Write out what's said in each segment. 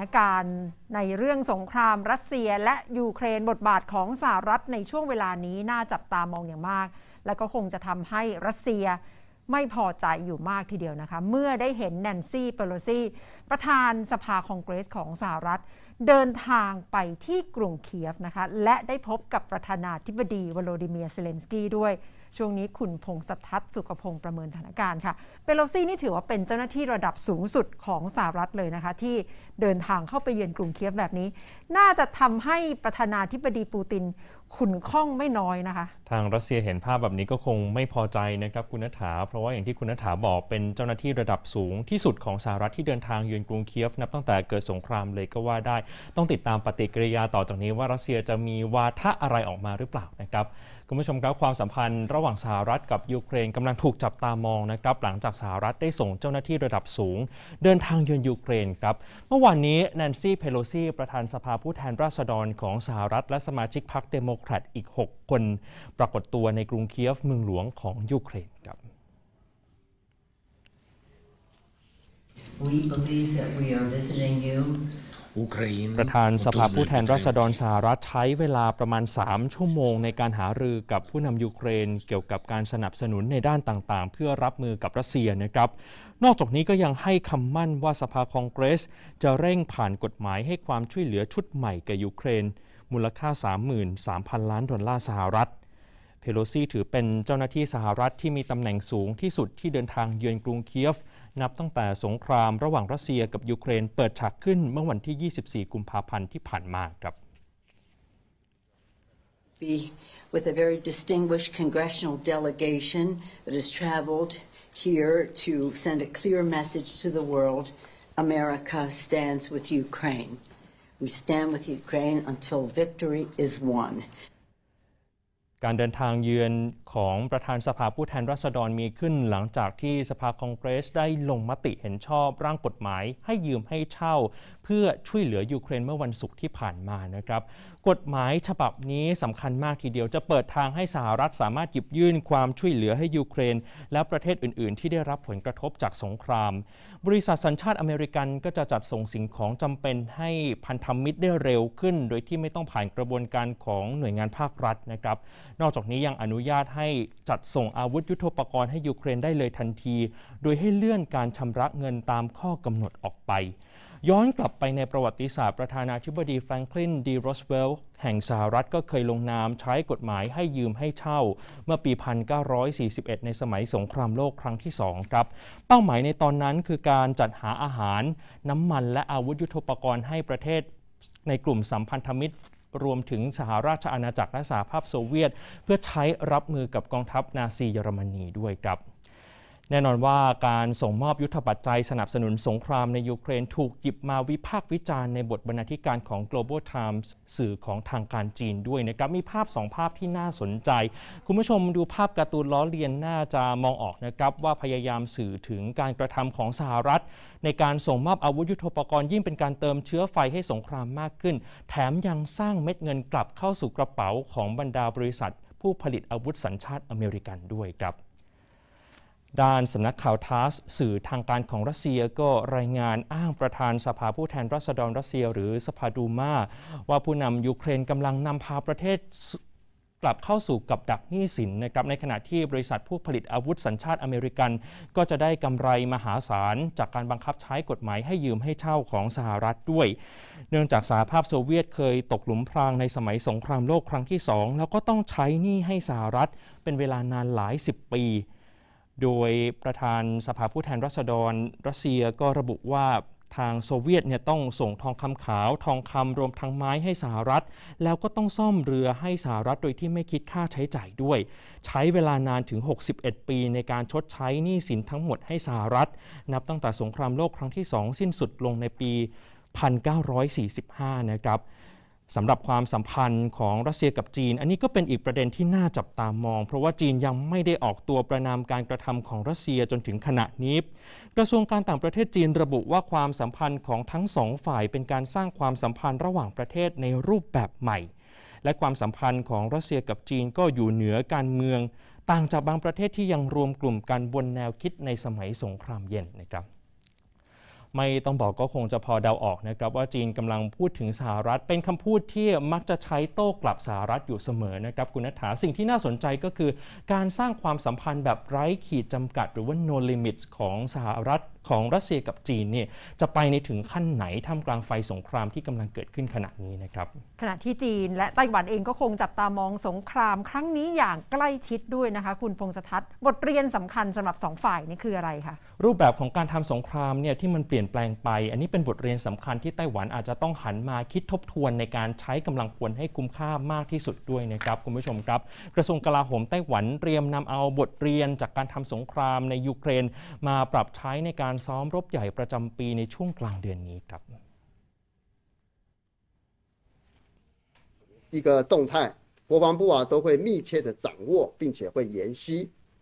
านการณ์ในเรื่องสงครามรัสเซียและยูเครนบทบาทของสหรัฐในช่วงเวลานี้น่าจับตามองอย่างมากและก็คงจะทำให้รัสเซียไม่พอใจอยู่มากทีเดียวนะคะ เมื่อได้เห็นแนนซี่เปโลซีประธานสภาคองเกรสของสหรัฐ เดินทางไปที่กรุงเคียฟนะคะ และได้พบกับประธานาธิบดีวโลดิเมียร์เซเลนสกี้ด้วยช่วงนี้คุณพงศทัสุขพงศ์ประเมินสถานการณ์ค่ะ เปโลซี่นี่ถือว่าเป็นเจ้าหน้าที่ระดับสูงสุดของสหรัฐเลยนะคะที่เดินทางเข้าไปเยือนกรุงเคียฟแบบนี้ น่าจะทำให้ ประธานาธิบดีปูตินขุนข้องไม่น้อยนะคะ ทางรัสเซียเห็นภาพแบบนี้ก็คงไม่พอใจนะครับคุณนัฐา เพราะว่าอย่างที่คุณนัฐาบอกเป็นเจ้าหน้าที่ระดับสูงที่สุดของสหรัฐที่เดินทางเยือนกรุงเคียฟนับตั้งแต่เกิดสงครามเลยก็ว่าได้ ต้องติดตามปฏิกิริยาต่อจากนี้ ว่ารัสเซียจะมีวาทะอะไรออกมาหรือเปล่านะครับคุณผู้ชมครับความสัมพันธ์ระหว่างสหรัฐกับยูเครนกำลังถูกจับตามองนะครับหลังจากสหรัฐได้ส่งเจ้าหน้าที่ระดับสูง เดินทางเยือนยูเครนครับเมื่อวานนี้แนนซี่เพโลซีประธานสภาผู้แทนราษฎรของสหรัฐและสมาชิกพรรคเดโมแครตอีก 6 คน ปรากฏตัวในกรุงเคียฟเมืองหลวงของยูเครนครับ We believe that we are visiting you ประธานสภาผู้แทนราษฎรสหรัฐใช้เวลาประมาณ 3 ชั่วโมงในการหารือกับผู้นำยูเครน เกี่ยวกับการสนับสนุนในด้านต่างๆ เพื่อรับมือกับรัสเซียนะครับนอกจากนี้ก็ยังให้คำมั่นว่าสภาคองเกรสจะเร่งผ่านกฎหมายให้ความช่วยเหลือชุดใหม่แก่ยูเครน มูลค่า 33,000 ล้านดอลลาร์สหรัฐเพโลซีถือเป็นเจ้าหน้าที่สหรัฐ ที่มีตำแหน่งสูงที่สุดที่เดินทางเยือนกรุงเคียฟนับตั้งแต่สงครามระหว่างรัสเซียกับยูเครนเปิดฉากขึ้นเมื่อวันที่ 24 กุมภาพันธ์ที่ผ่านมาครับ With a very distinguished congressional delegation that has traveled here to send a clear message to the world America stands with Ukraine. We stand with Ukraine until victory is won. การเดินทางเยือนของประธานสภาผู้แทนราษฎรมีขึ้น หลังจากที่สภาคองเกรสได้ลงมติเห็นชอบร่างกฎหมายให้ยืมให้เช่าเพื่อช่วยเหลือยูเครนเมื่อวันศุกร์ที่ผ่านมานะครับ กฎหมายฉบับนี้สำคัญมากทีเดียวจะเปิดทางให้สหรัฐสามารถหยิบยื่นความช่วยเหลือให้ยูเครน และประเทศอื่น ๆ ที่ได้รับผลกระทบจากสงคราม บริษัทสัญชาติอเมริกันก็จะจัดส่งสิ่งของจำเป็นให้พันธมิตรได้เร็วขึ้น โดยที่ไม่ต้องผ่านกระบวนการของหน่วยงานภาครัฐนะครับนอกจากนี้ยังอนุญาตให้จัดส่งอาวุธยุโทโธปกรณ์ให้ยูเครนได้เลยทันที โดยให้เลื่อนการชำระเงินตามข้อกำหนดออกไป ย้อนกลับไปในประวัติศาสตร์ประธานาธิบดีแฟรงคลิน ดีโรสเวลล์ แห่งสหรัฐก็เคยลงนามใช้กฎหมายให้ยืมให้เช่า เมื่อปี 1941 ในสมัยสงครามโลกครั้งที่ 2 ครับ เป้าหมายในตอนนั้นคือการจัดหาอาหาร น้ำมันและอาวุธยุโทโธปกรณ์ ให้ประเทศในกลุ่มสัมพันธมิตรรวมถึงสหราชอาณาจักรและสหภาพโซเวียต เพื่อใช้รับมือกับกองทัพนาซีเยอรมนีด้วยครับแน่นอนว่าการส่งมอบยุทธปัจจัยสนับสนุนสงครามในยูเครนถูกหยิบมาวิพากษ์วิจารณ์ในบทบรรณาธิการของ Global Times สื่อของทางการจีนด้วยนะครับ มีภาพ2ภาพที่น่าสนใจ คุณผู้ชมดูภาพการ์ตูนล้อเลียนน่าจะมองออกนะครับ ว่าพยายามสื่อถึงการกระทำของสหรัฐ ในการส่งมอบอาวุธยุทโธปกรณ์ยิ่งเป็นการเติมเชื้อไฟให้สงครามมากขึ้น แถมยังสร้างเม็ดเงินกลับเข้าสู่กระเป๋าของบรรดาบริษัท ผู้ผลิตอาวุธสัญชาติอเมริกันด้วยครับด้านสำนักข่าวทัสสื่อทางการของรัสเซียก็รายงานอ้างประธานสภาผู้แทนราษฎรรัสเซียหรือสภาดูมา ว่าผู้นำยูเครนกำลังนำพาประเทศกลับเข้าสู่กับดักหนี้สินนะครับในขณะที่บริษัทผู้ผลิตอาวุธสัญชาติอเมริกัน ก็จะได้กำไรมหาศาลจากการบังคับใช้กฎหมายให้ยืมให้เช่าของสหรัฐด้วย เนื่องจากสหภาพโซเวียตเคยตกหลุมพรางในสมัยสงครามโลกครั้งที่ 2 แล้วก็ต้องใช้หนี้ให้สหรัฐเป็นเวลานานหลาย 10 ปีโดยประธานสภาผู้แทนรัษฎรรัสเซียก็ระบุว่าทางโซเวียตเนี่ยต้องส่งทองคำขาวทองคำรวมทั้งไม้ให้สหรัฐ แล้วก็ต้องซ่อมเรือให้สหรัฐโดยที่ไม่คิดค่าใช้จ่ายด้วย ใช้เวลานานถึง 61 ปีในการชดใช้หนี้สินทั้งหมดให้สหรัฐ นับตั้งแต่สงครามโลกครั้งที่ 2 สิ้นสุดลงในปี 1945 นะครับสำหรับความสัมพันธ์ของรัสเซียกับจีน อันนี้ก็เป็นอีกประเด็นที่น่าจับตามอง เพราะว่าจีนยังไม่ได้ออกตัวประนามการกระทำของรัสเซียจนถึงขณะนี้ กระทรวงการต่างประเทศจีนระบุว่าความสัมพันธ์ของทั้งสองฝ่ายเป็นการสร้างความสัมพันธ์ระหว่างประเทศในรูปแบบใหม่ และความสัมพันธ์ของรัสเซียกับจีนก็อยู่เหนือการเมือง ต่างจากบางประเทศที่ยังรวมกลุ่มกันบนแนวคิดในสมัยสงครามเย็นนะครับไม่ต้องบอกก็คงจะพอเดาออกนะครับว่าจีนกำลังพูดถึงสหรัฐเป็นคำพูดที่มักจะใช้โต้กลับสหรัฐอยู่เสมอนะครับคุณนัฐาสิ่งที่น่าสนใจก็คือ การสร้างความสัมพันธ์แบบไร้ขีดจำกัด หรือว่า no limits ของสหรัฐของรัสเซียกับจีนเนี่ยจะไปในถึงขั้นไหนท่ามกลางไฟสงครามที่กำลังเกิดขึ้นขณะนี้นะครับขณะที่จีนและไต้หวันเองก็คงจับตามองสงคราม ครั้งนี้อย่างใกล้ชิดด้วยนะคะคุณพงษ์สัตย์บทเรียนสำคัญสำหรับ2ฝ่ายนี่คืออะไรคะรูปแบบของการทำสงครามเนี่ยที่มันเปลี่ยนลี่ยนแปลงไป อันนี้เป็นบทเรียนสำคัญที่ไต้หวันอาจจะต้องหันมาคิดทบทวนในการใช้กำลังพลให้คุ้มค่ามากที่สุดด้วยนะครับคุณผู้ชมครับ กระทรวงกลาโหมไต้หวันเตรียมนำเอาบทเรียนจากการทำสงครามในยูเครนมาปรับใช้ในการซ้อมรบใหญ่ประจำปีในช่วงกลางเดือนนี้ครับ一个动态，国防部啊都会密切的掌握，并且会研析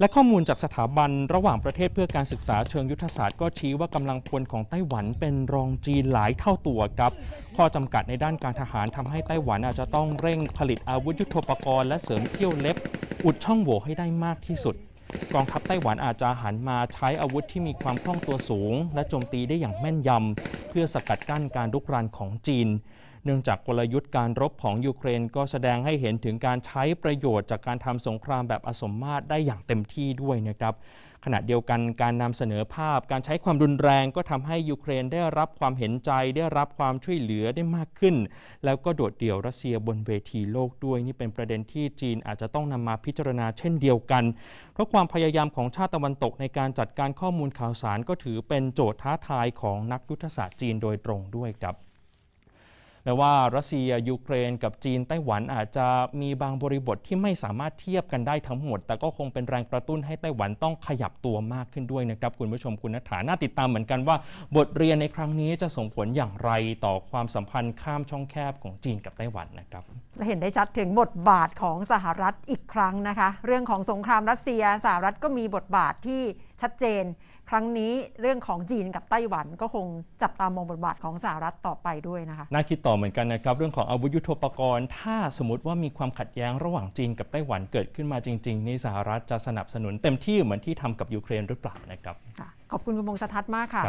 และข้อมูลจากสถาบันระหว่างประเทศเพื่อการศึกษาเชิงยุทธศาสตร์ก็ชี้ว่ากำลังพลของไต้หวันเป็นรองจีนหลายเท่าตัวครับ ข้อจำกัดในด้านการทหารทำให้ไต้หวันอาจจะต้องเร่งผลิตอาวุธยุโทโธปกรณ์และเสริมเที่ยวเล็บอุดช่องโหว่ให้ได้มากที่สุด กองทัพไต้หวันอาจจะหันมาใช้อาวุธที่มีความคล่องตัวสูง และโจมตีได้อย่างแม่นยำเพื่อสกัดกั้นการลุกรานของจีนเนื่องจากกลยุทธ์การรบของยูเครนก็แสดงให้เห็นถึงการใช้ประโยชน์ จากการทำสงครามแบบอสมมาตรได้อย่างเต็มที่ด้วยนะครับ ขณะเดียวกันการนำเสนอภาพ การใช้ความรุนแรงก็ทำให้ยูเครนได้รับความเห็นใจได้รับความช่วยเหลือได้มากขึ้นแล้วก็โดดเดี่ยวรัสเซียบนเวทีโลกด้วยนี่เป็นประเด็นที่จีนอาจจะต้องนำมาพิจารณาเช่นเดียวกันเพราะความพยายามของชาติตะวันตกในการจัดการข้อมูลข่าวสารก็ถือเป็นโจทย์ท้าทายของนักยุทธศาสตร์จีนโดยตรงด้วยครับและว่ารัสเซีย ยูเครน กับจีน ไต้หวันอาจจะมีบางบริบทที่ไม่สามารถเทียบกันได้ทั้งหมด แต่ก็คงเป็นแรงกระตุ้นให้ไต้หวันต้องขยับตัวมากขึ้นด้วยนะครับ คุณผู้ชมคุณนัฐาน่าติดตามเหมือนกันว่าบทเรียนในครั้งนี้จะส่งผลอย่างไรต่อความสัมพันธ์ข้ามช่องแคบของจีนกับไต้หวันนะครับเห็นได้ชัดถึงบทบาทของสหรัฐอีกครั้งนะคะ เรื่องของสงครามรัสเซีย สหรัฐก็มีบทบาทที่ชัดเจนครั้งนี้เรื่องของจีนกับไต้หวันก็คงจับตามองบทบาทของสหรัฐต่อไปด้วยนะคะน่าคิดต่อเหมือนกันนะครับ เรื่องของอาวุธยุโทโธปกรณ์ ถ้าสมมติว่ามีความขัดแย้งระหว่างจีนกับไต้หวันเกิดขึ้นมาจริงๆนี่สหรัฐจะสนับสนุน เต็มที่เหมือนที่ทำกับยูเครนหรือเปล่านะครับ ขอบคุณคุณมงคสทัศน์มากค่ะ